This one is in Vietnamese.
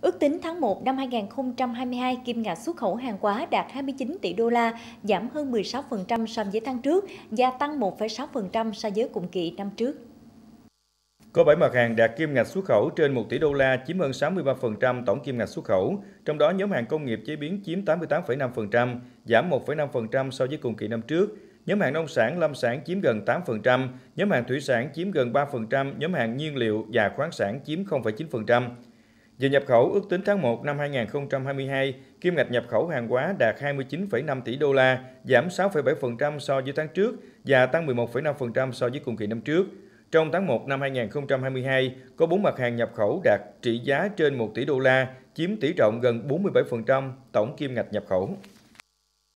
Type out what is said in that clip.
Ước tính tháng 1 năm 2022, kim ngạch xuất khẩu hàng hóa đạt 29 tỷ đô la, giảm hơn 16% so với tháng trước và tăng 1,6% so với cùng kỳ năm trước. Có 7 mặt hàng đạt kim ngạch xuất khẩu trên 1 tỷ đô la, chiếm hơn 63% tổng kim ngạch xuất khẩu, trong đó nhóm hàng công nghiệp chế biến chiếm 88,5%, giảm 1,5% so với cùng kỳ năm trước. Nhóm hàng nông sản, lâm sản chiếm gần 8%, nhóm hàng thủy sản chiếm gần 3%, nhóm hàng nhiên liệu và khoáng sản chiếm 0,9%. Về nhập khẩu, ước tính tháng 1 năm 2022, kim ngạch nhập khẩu hàng hóa đạt 29,5 tỷ đô la, giảm 6,7% so với tháng trước và tăng 11,5% so với cùng kỳ năm trước. Trong tháng 1 năm 2022, có 4 mặt hàng nhập khẩu đạt trị giá trên 1 tỷ đô la, chiếm tỷ trọng gần 47% tổng kim ngạch nhập khẩu.